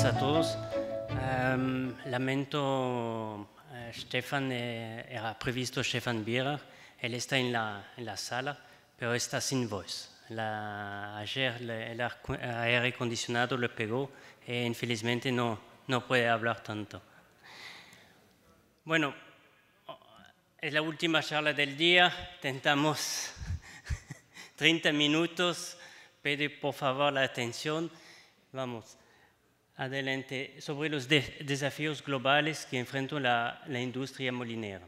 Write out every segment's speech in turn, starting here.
a todos. Em, lamento, eh, Stefan, eh, era previsto Stefan Bierer, él está en la, en la sala, pero está sin voz. ayer el aire acondicionado le pegó e infelizmente no, puede hablar tanto. Bueno, es la última charla del día, tentamos 30 minutos, pide por favor la atención, vamos adelante sobre los desafíos globales que enfrenta la, industria molinera.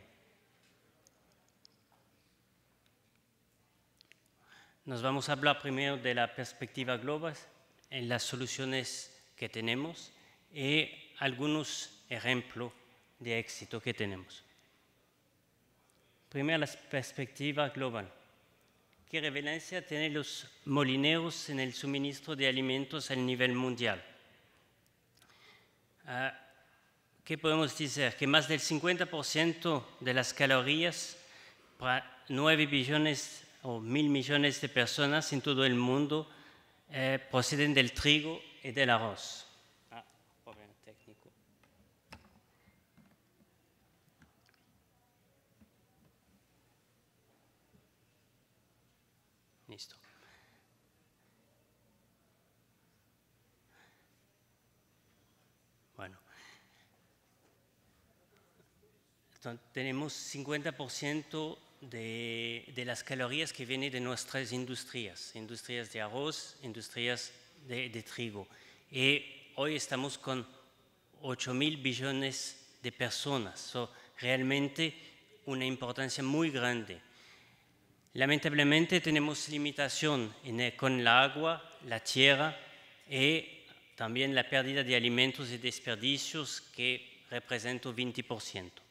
Nos vamos a hablar primero de la perspectiva global, en las soluciones que tenemos y algunos ejemplos de éxito que tenemos. Primero, la perspectiva global. ¿Qué relevancia tienen los molineros en el suministro de alimentos a nivel mundial? Ah, ¿qué podemos decir? Que más del 50% de las calorías para 9 billones o mil millones de personas en todo el mundo eh, proceden del trigo y del arroz. tenemos 50% de, las calorías que vienen de nuestras industrias, industrias de arroz, industrias de, trigo. Y hoy estamos con 8 mil billones de personas, realmente una importancia muy grande. Lamentablemente tenemos limitación con el agua, la tierra y también la pérdida de alimentos y desperdicios que representa 20%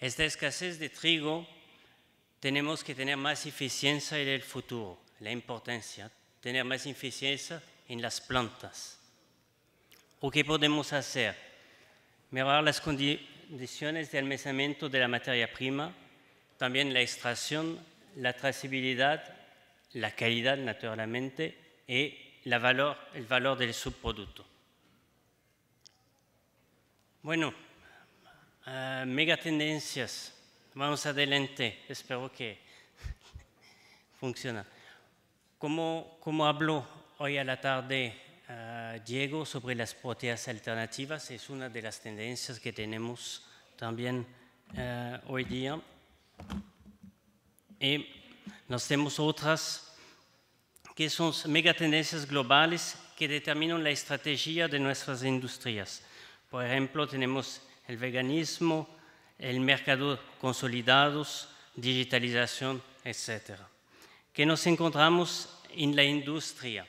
esta escasez de trigo tenemos que tener más eficiencia en el futuro, la importancia, tener más eficiencia en las plantas. ¿O qué podemos hacer? Mejorar las condiciones de almacenamiento de la materia prima, también la extracción, la trazabilidad, la calidad naturalmente y valor, el valor del subproducto. Bueno, Ah, megatendencias. Vamos adelante. Espero que funcione. Como, como habló hoy a la tarde Diego ah, sobre las proteas alternativas, es una de las tendencias que tenemos también ah, hoy día. Y nos tenemos otras que son megatendencias globales que determinan la estrategia de nuestras industrias. Por ejemplo, tenemos el veganismo, el mercado consolidados, digitalización, etc. Que nos encontramos en la industria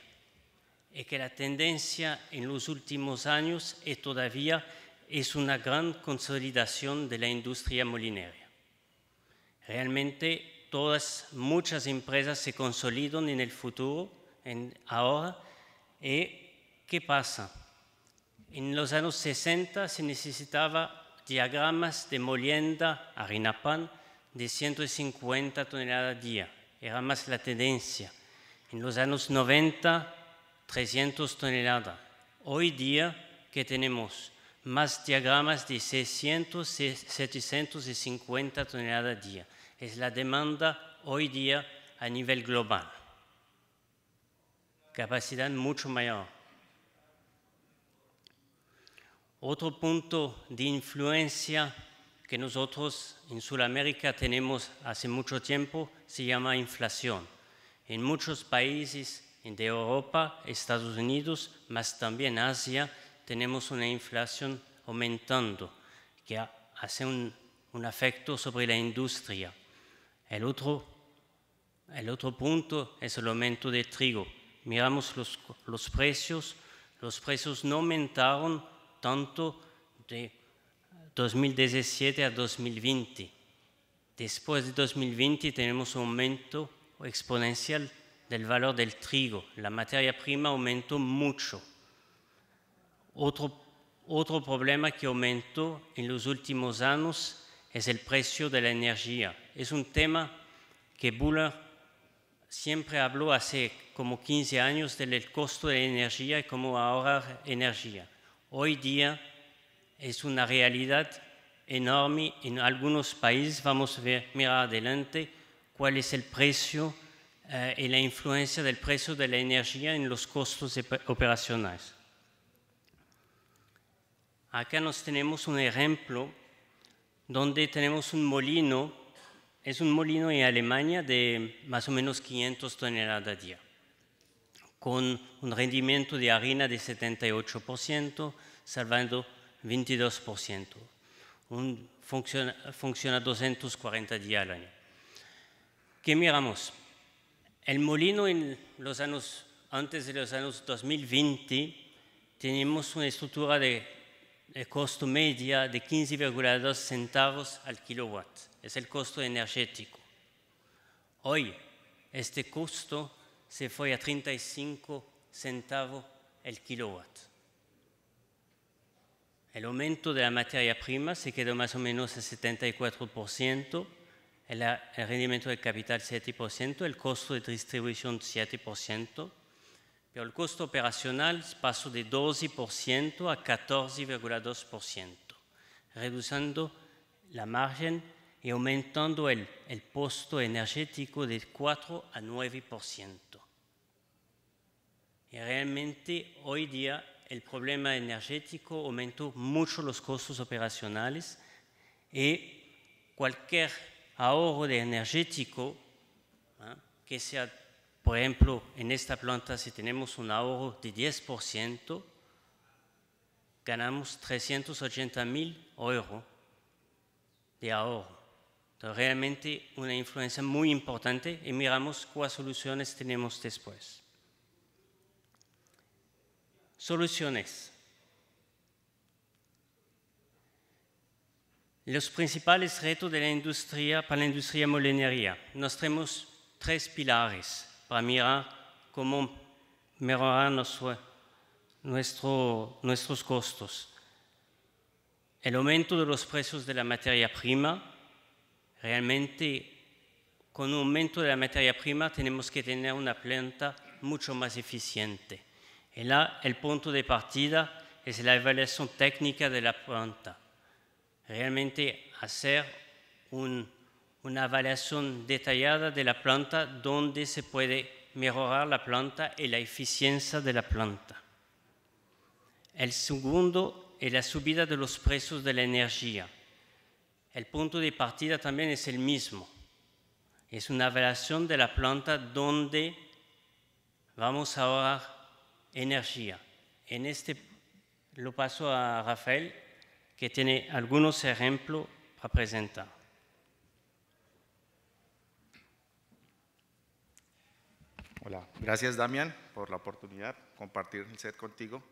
y que la tendencia en los últimos años es todavía es una gran consolidación de la industria molinaria. Realmente todas, muchas empresas se consolidan en el futuro, en ahora, y ¿qué pasa? En los años 60 se necesitaba diagramas de molienda, harina pan, de 150 toneladas al día. Era más la tendencia. En los años 90, 300 toneladas. Hoy día, que tenemos? Más diagramas de 600, 750 toneladas al día. Es la demanda hoy día a nivel global. Capacidad mucho mayor. Otro punto de influencia que nosotros en Sudamérica tenemos hace mucho tiempo se llama inflación. En muchos países de Europa, Estados Unidos, más también Asia, tenemos una inflación aumentando que hace un, efecto sobre la industria. El otro, el otro punto es el aumento de trigo. Miramos los, los precios, los precios no aumentaron tanto de 2017 a 2020. Después de 2020 tenemos un aumento exponencial del valor del trigo. La materia prima aumentó mucho. Otro, problema que aumentó en los últimos años es el precio de la energía. Es un tema que Buller siempre habló hace como 15 años del costo de la energía y cómo ahorrar energía hoy día es una realidad enorme. En algunos países vamos a ver, mirar adelante cuál es el precio eh, y la influencia del precio de la energía en los costos operacionales. Acá nos tenemos un ejemplo donde tenemos un molino, es un molino en Alemania de más o menos 500 toneladas a día con un rendimiento de harina de 78%, salvando 22%. funciona, 240 días al año. ¿Qué miramos? El molino en los años, antes de los años 2020, teníamos una estructura de costo media de 15,2 centavos al kilowatt. Es el costo energético. Hoy, este costo se fue a 35 centavos el kilowatt. El aumento de la materia prima se quedó más o menos en 74%, el, rendimiento del capital 7%, el costo de distribución 7%, pero el costo operacional pasó de 12% a 14,2%, reduciendo la margen y aumentando el, costo energético de 4 a 9%. Y realmente hoy día el problema energético aumentó mucho los costos operacionales y cualquier ahorro energético, ¿ah? que sea, por ejemplo, en esta planta si tenemos un ahorro de 10%, ganamos 380 mil euros de ahorro. realmente una influencia muy importante y miramos cuáles soluciones tenemos después soluciones. Los principales retos de la industria para la industria molinería. Nos tenemos tres pilares para mirar cómo mejorar nuestros costos. El aumento de los precios de la materia prima. Realmente, con un aumento de la materia prima tenemos que tener una planta mucho más eficiente el punto de partida es la evaluación técnica de la planta. Realmente hacer una evaluación detallada de la planta donde se puede mejorar la planta y la eficiencia de la planta. El segundo es la subida de los precios de la energía. El punto de partida también es el mismo. Es una evaluación de la planta donde vamos a ahorrar energía. En este lo paso a Rafael, que tiene algunos ejemplos para presentar. Hola, gracias Damián por la oportunidad de compartir el set contigo.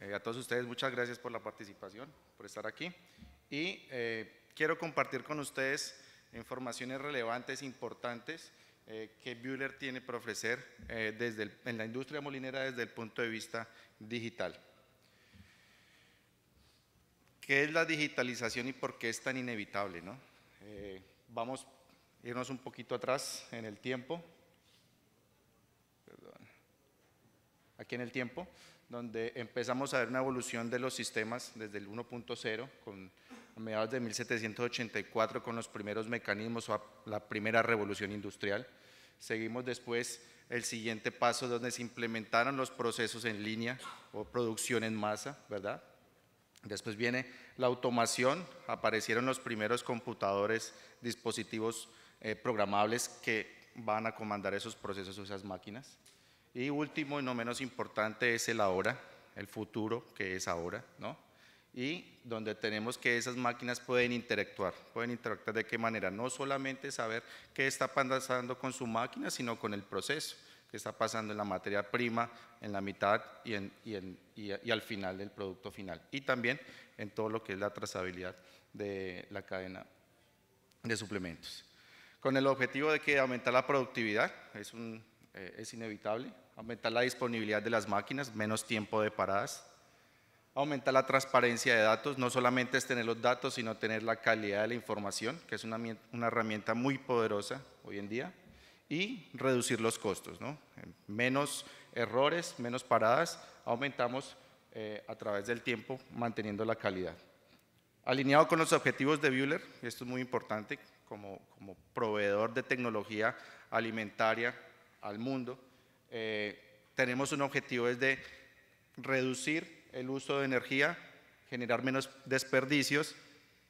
Eh, a todos ustedes muchas gracias por la participación, por estar aquí. Y eh, quiero compartir con ustedes informaciones relevantes, importantes, eh, que tiene para ofrecer eh, desde en la industria molinera desde el punto de vista digital. ¿Qué es la digitalización y por qué es tan inevitable? No? Eh, vamos a irnos un poquito atrás en el tiempo. Aquí en el tiempo, donde empezamos a ver una evolución de los sistemas desde el 1.0 con a mediados de 1784 con los primeros mecanismos o la primera revolución industrial. Seguimos después el siguiente paso donde se implementaron los procesos en línea o producción en masa, ¿verdad? Después viene la automación, aparecieron los primeros computadores, dispositivos eh, programables que van a comandar esos procesos o esas máquinas. Y último y no menos importante es el ahora, el futuro que es ahora, ¿no? y donde tenemos que esas máquinas pueden interactuar. ¿Pueden interactuar de qué manera? No solamente saber qué está pasando con su máquina, sino con el proceso, qué está pasando en la materia prima, en la mitad y, al final del producto final. Y también en todo lo que es la trazabilidad de la cadena de suplementos. Con el objetivo de que aumentar la productividad es, eh, es inevitable, aumentar la disponibilidad de las máquinas, menos tiempo de paradas, aumenta la transparencia de datos, no solamente es tener los datos, sino tener la calidad de la información, que es una, herramienta muy poderosa hoy en día, y reducir los costos. Menos errores, menos paradas, aumentamos eh, a través del tiempo manteniendo la calidad. Alineado con los objetivos de Bueller, esto es muy importante, como, proveedor de tecnología alimentaria al mundo, eh, tenemos un objetivo es de reducir el uso de energía, generar menos desperdicios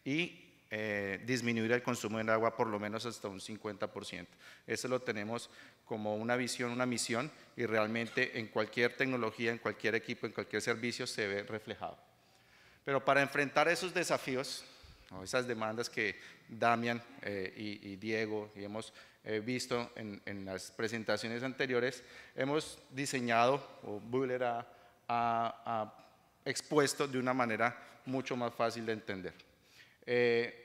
y eh, disminuir el consumo de agua por lo menos hasta un 50%. Eso lo tenemos como una visión, una misión y realmente en cualquier tecnología, en cualquier equipo, en cualquier servicio se ve reflejado. Pero para enfrentar esos desafíos, o esas demandas que Damian eh, y, Diego y hemos eh, visto en, las presentaciones anteriores, hemos diseñado, o Buller a ha expuesto de una manera mucho más fácil de entender. Eh,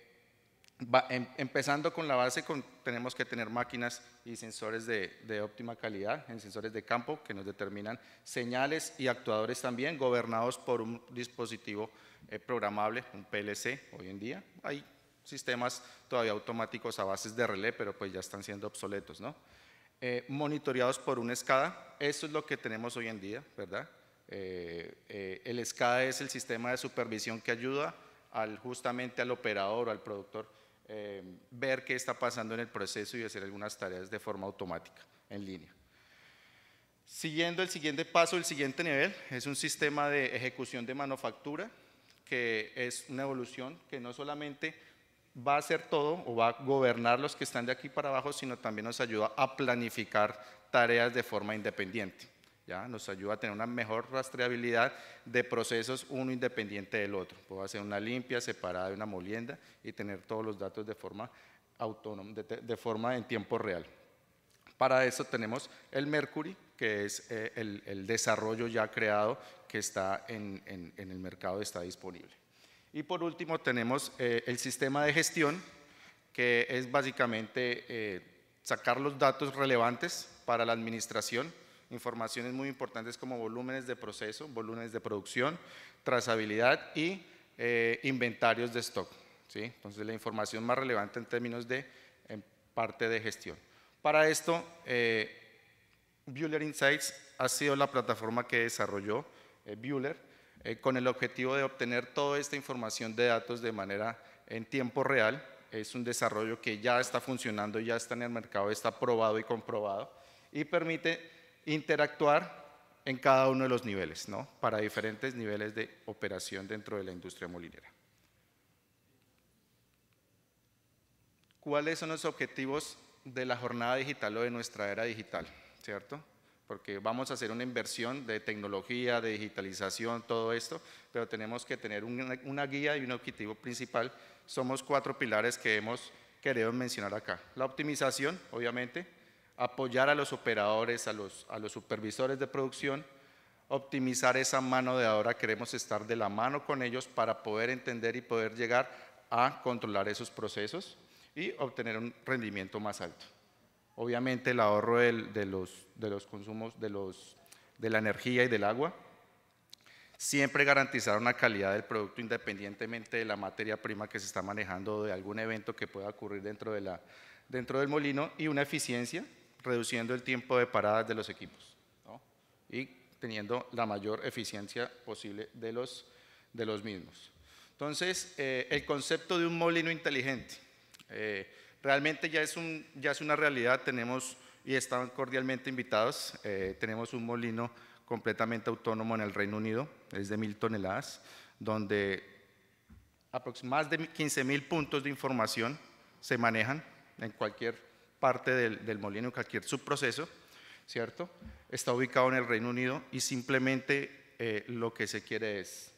em, empezando con la base, tenemos que tener máquinas y sensores de, óptima calidad, sensores de campo que nos determinan señales y actuadores también, gobernados por un dispositivo eh, programable, un PLC hoy en día. Hay sistemas todavía automáticos a bases de relé, pero pues ya están siendo obsoletos, ¿no? Eh, monitoreados por una escada, eso es lo que tenemos hoy en día, ¿verdad? Eh, eh, el SCADA es el sistema de supervisión que ayuda al, justamente al operador o al productor eh, ver qué está pasando en el proceso y hacer algunas tareas de forma automática, en línea. Siguiendo el siguiente paso, el siguiente nivel, es un sistema de ejecución de manufactura, que es una evolución que no solamente va a hacer todo o va a gobernar los que están de aquí para abajo, sino también nos ayuda a planificar tareas de forma independiente. ¿ya? Nos ayuda a tener una mejor rastreabilidad de procesos uno independiente del otro. Puedo hacer una limpia separada de una molienda y tener todos los datos de forma autónoma, de, forma en tiempo real. Para eso tenemos el Mercury, que es eh, el, desarrollo ya creado que está en, el mercado, está disponible. Y por último tenemos eh, el sistema de gestión, que es básicamente eh, sacar los datos relevantes para la administración, informaciones muy importantes como volúmenes de proceso, volúmenes de producción, trazabilidad y eh, inventarios de stock. ¿sí? Entonces, la información más relevante en términos de parte de gestión. Para esto, eh, Bueller Insights ha sido la plataforma que desarrolló eh, Bueller con el objetivo de obtener toda esta información de datos de manera en tiempo real. Es un desarrollo que ya está funcionando, ya está en el mercado, está probado y comprobado y permite interactuar en cada uno de los niveles, ¿no? para diferentes niveles de operación dentro de la industria molinera. ¿Cuáles son los objetivos de la jornada digital o de nuestra era digital? ¿Cierto? Porque vamos a hacer una inversión de tecnología, de digitalización, todo esto, pero tenemos que tener una, una guía y un objetivo principal. Somos cuatro pilares que hemos querido mencionar acá. La optimización, obviamente, apoyar a los operadores, a los, a los supervisores de producción, optimizar esa mano de ahora, queremos estar de la mano con ellos para poder entender y poder llegar a controlar esos procesos y obtener un rendimiento más alto. Obviamente el ahorro de, los, de, los, consumos, de, los, de la energía y del agua, siempre garantizar una calidad del producto independientemente de la materia prima que se está manejando o de algún evento que pueda ocurrir dentro, de la, dentro del molino y una eficiencia reduciendo el tiempo de paradas de los equipos y teniendo la mayor eficiencia posible de los, de los mismos. Entonces, eh, el concepto de un molino inteligente eh, realmente ya es, un, ya es una realidad, tenemos y están cordialmente invitados, eh, tenemos un molino completamente autónomo en el Reino Unido, es de mil toneladas, donde más de 15 mil puntos de información se manejan en cualquier parte del, molino, en cualquier subproceso, ¿cierto? Está ubicado en el Reino Unido y simplemente eh, lo que se quiere es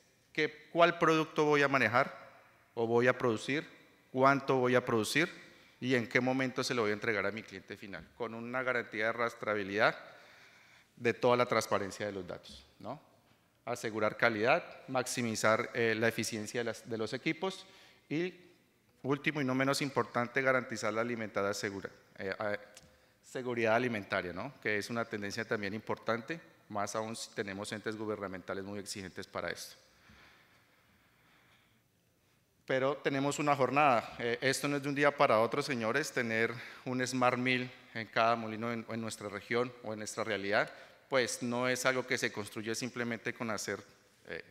cuál producto voy a manejar o voy a producir, cuánto voy a producir y en qué momento se lo voy a entregar a mi cliente final, con una garantía de rastreabilidad de toda la transparencia de los datos, ¿no? Asegurar calidad, maximizar eh, la eficiencia de, de los equipos y Último y no menos importante, garantizar la alimentada segura, eh, seguridad alimentaria, ¿no? que es una tendencia también importante, más aún si tenemos entes gubernamentales muy exigentes para esto. Pero tenemos una jornada. Eh, esto no es de un día para otro, señores, tener un Smart mill en cada molino en, nuestra región o en nuestra realidad, pues no es algo que se construye simplemente con hacer eh,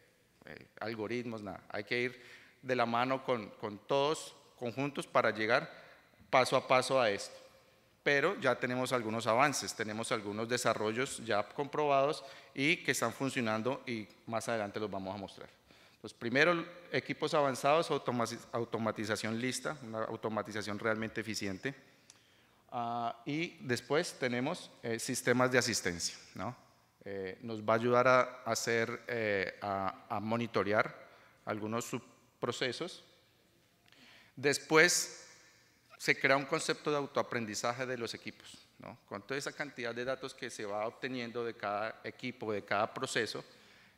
algoritmos, nada. Hay que ir de la mano con, con todos conjuntos para llegar paso a paso a esto. Pero ya tenemos algunos avances, tenemos algunos desarrollos ya comprobados y que están funcionando y más adelante los vamos a mostrar. Primero, primero equipos avanzados, automatización lista, una automatización realmente eficiente. Ah, y después tenemos eh, sistemas de asistencia. ¿no? Eh, nos va a ayudar a, hacer, eh, a, a monitorear algunos subprocesos Después se crea un concepto de autoaprendizaje de los equipos, con toda esa cantidad de datos que se va obteniendo de cada equipo, de cada proceso,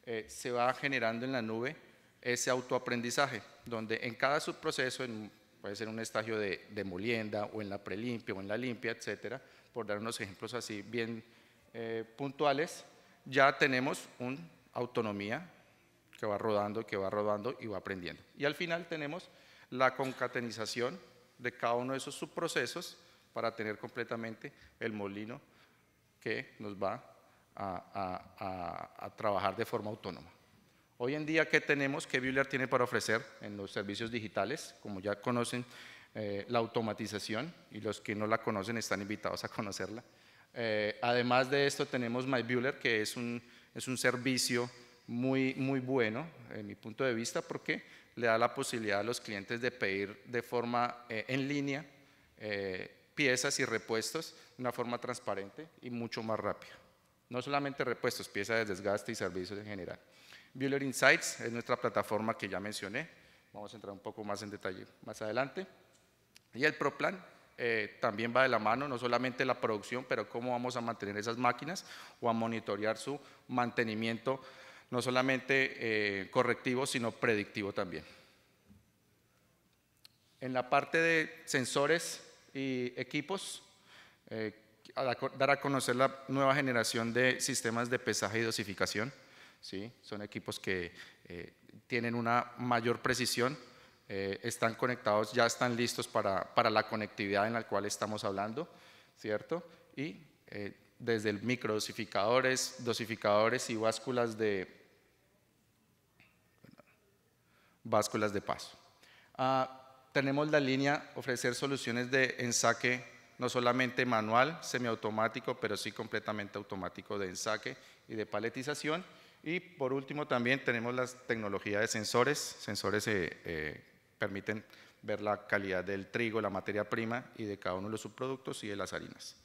eh, se va generando en la nube ese autoaprendizaje, donde en cada subproceso, en, puede ser un estadio de, molienda o en la prelimpia o en la limpia, etcétera, por dar unos ejemplos así bien eh, puntuales, ya tenemos una autonomía que va rodando, que va rodando y va aprendiendo. Y al final tenemos la concatenización de cada uno de esos subprocesos para tener completamente el molino que nos va a, trabajar de forma autónoma. Hoy en día, ¿qué tenemos? ¿Qué Bueller tiene para ofrecer en los servicios digitales? Como ya conocen eh, la automatización y los que no la conocen están invitados a conocerla. Eh, además de esto, tenemos MyBueller, que es un, es un servicio muy, muy bueno, en mi punto de vista, porque le da la posibilidad a los clientes de pedir de forma eh, en línea eh, piezas y repuestos de una forma transparente y mucho más rápida. No solamente repuestos, piezas de desgaste y servicios en general. Bueller Insights es nuestra plataforma que ya mencioné. Vamos a entrar un poco más en detalle más adelante. Y el ProPlan eh, también va de la mano, no solamente la producción, pero cómo vamos a mantener esas máquinas o a monitorear su mantenimiento no solamente eh, correctivo, sino predictivo también. En la parte de sensores y equipos, eh, dar a conocer la nueva generación de sistemas de pesaje y dosificación. ¿sí? Son equipos que eh, tienen una mayor precisión, están conectados, ya están listos para, la conectividad en la cual estamos hablando, ¿cierto? Y desde el microdosificadores, dosificadores y básculas de, básculas de paso. Ah, tenemos la línea ofrecer soluciones de ensaque no solamente manual, semiautomático, pero sí completamente automático de ensaque y de paletización. Y por último también tenemos las tecnologías de sensores. Sensores eh, eh, permiten ver la calidad del trigo, la materia prima y de cada uno de los subproductos y de las harinas.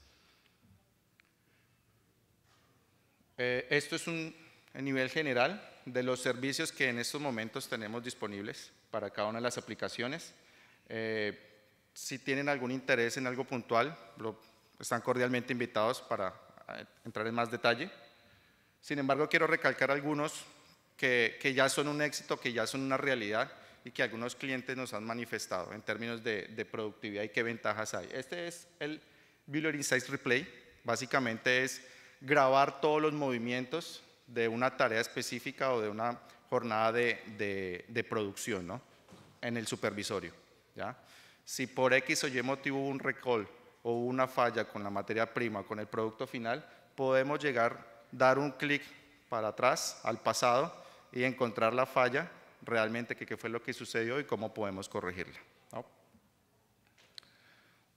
Eh, esto es un nivel general de los servicios que en estos momentos tenemos disponibles para cada una de las aplicaciones. Eh, si tienen algún interés en algo puntual, lo, están cordialmente invitados para eh, entrar en más detalle. Sin embargo, quiero recalcar algunos que, ya son un éxito, que ya son una realidad y que algunos clientes nos han manifestado en términos de, de productividad y qué ventajas hay. Este es el Builder Insights Replay. Básicamente es grabar todos los movimientos de una tarea específica o de una jornada de, producción en el supervisorio. ¿ya? Si por X o Y motivo hubo un recall o una falla con la materia prima, con el producto final, podemos llegar, dar un clic para atrás, al pasado, y encontrar la falla realmente, qué fue lo que sucedió y cómo podemos corregirla.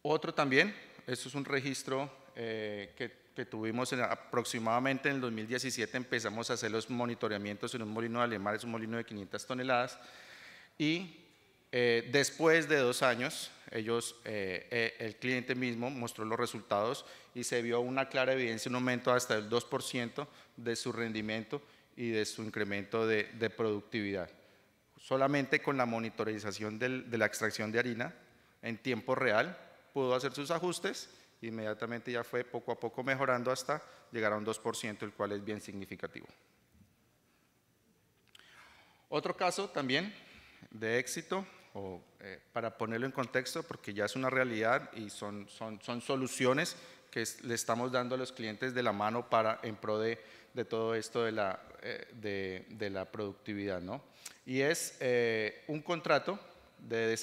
Otro también, esto es un registro eh, que que tuvimos aproximadamente en el 2017 empezamos a hacer los monitoreamientos en un molino de Alemar, es un molino de 500 toneladas, y eh, después de dos años, ellos, eh, eh, el cliente mismo mostró los resultados y se vio una clara evidencia, un aumento hasta el 2% de su rendimiento y de su incremento de, productividad. Solamente con la monitorización de la extracción de harina en tiempo real pudo hacer sus ajustes inmediatamente ya fue poco a poco mejorando hasta llegar a un 2%, el cual es bien significativo. Otro caso también de éxito, o, eh, para ponerlo en contexto, porque ya es una realidad y son, son, soluciones que le estamos dando a los clientes de la mano para, en pro de, todo esto de la, eh, de, la productividad. ¿no? Y es eh, un contrato de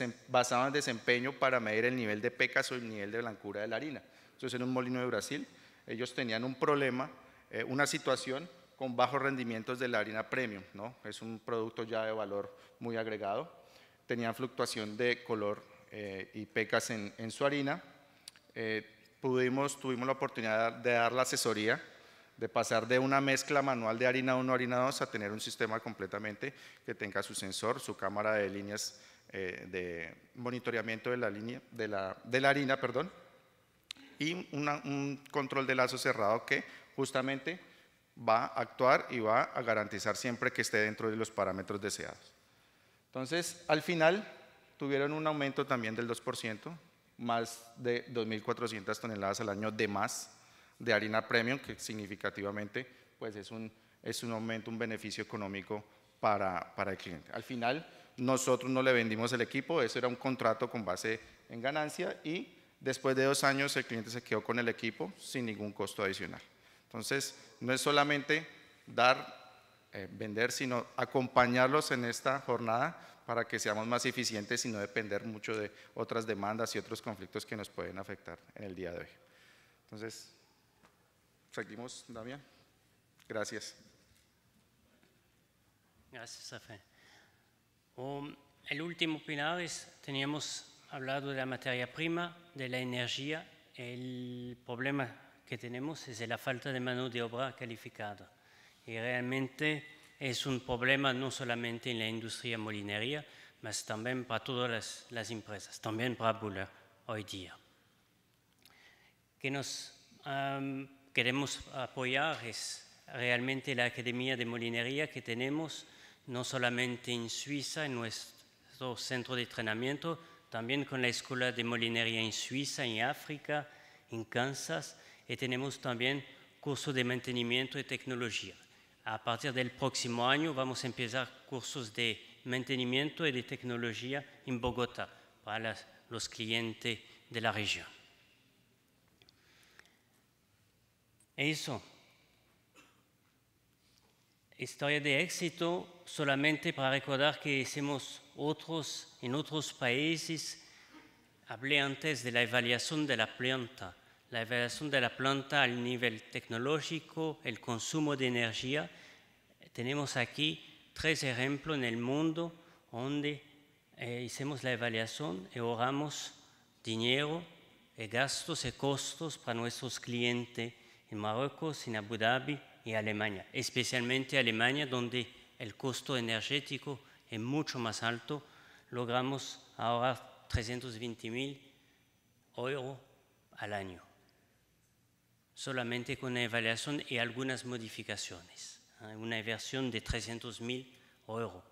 en desempeño para medir el nivel de pecas o el nivel de blancura de la harina. Entonces, en un molino de Brasil, ellos tenían un problema, eh, una situación con bajos rendimientos de la harina premium, ¿no? Es un producto ya de valor muy agregado. Tenían fluctuación de color eh, y pecas en, su harina. Eh, pudimos, tuvimos la oportunidad de dar la asesoría, de pasar de una mezcla manual de harina 1 a harina 2 a tener un sistema completamente que tenga su sensor, su cámara de líneas eh, de monitoreamiento de la, línea, de la, de la harina perdón, y un control de lazo cerrado que justamente va a actuar y va a garantizar siempre que esté dentro de los parámetros deseados. Entonces, al final tuvieron un aumento también del 2%, más de 2.400 toneladas al año de más de harina premium, que significativamente pues es, un, es un aumento, un beneficio económico para, para el cliente. Al final, nosotros no le vendimos el equipo, eso era un contrato con base en ganancia y después de dos años el cliente se quedó con el equipo sin ningún costo adicional. Entonces, no es solamente dar, eh, vender, sino acompañarlos en esta jornada para que seamos más eficientes y no depender mucho de otras demandas y otros conflictos que nos pueden afectar en el día de hoy. Entonces, seguimos, Damián. Gracias. Gracias, Safé. Um, el último pilar es, teníamos hablado de la materia prima, de la energía. El problema que tenemos es de la falta de mano de obra calificada. Y realmente es un problema no solamente en la industria molinería, sino también para todas las, empresas, también para Buller hoy día. Que nos um, queremos apoyar es realmente la Academia de Molinería que tenemos no solamente en Suiza, en nuestro centro de entrenamiento, también con la Escuela de Molinería en Suiza, en África, en Kansas, y tenemos también cursos de mantenimiento y tecnología. A partir del próximo año vamos a empezar cursos de mantenimiento y de tecnología en Bogotá para los clientes de la región. Eso historia de éxito solamente para recordar que hicimos otros en otros países. Hablé antes de la evaluación de la planta, la evaluación de la planta al nivel tecnológico, el consumo de energía. Tenemos aquí tres ejemplos en el mundo donde eh, hicimos la evaluación y ahorramos dinero, eh, gastos y costos para nuestros clientes en Marruecos, en Abu Dhabi, y Alemania, especialmente Alemania, donde el costo energético es mucho más alto. Logramos ahorrar 320 mil euros al año, solamente con la evaluación y algunas modificaciones. ¿eh? Una inversión de 300 mil euros,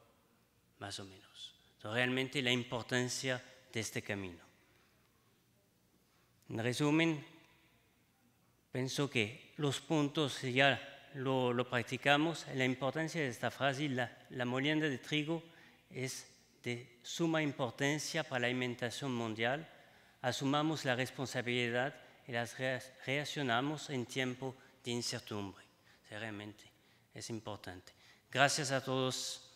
más o menos. realmente la importancia de este camino. En resumen, pienso que los puntos ya lo, practicamos, la importancia de esta frase, la, molienda de trigo es de suma importancia para la alimentación mundial, asumamos la responsabilidad y las reaccionamos en tiempo de incertidumbre. realmente es importante. Gracias a todos.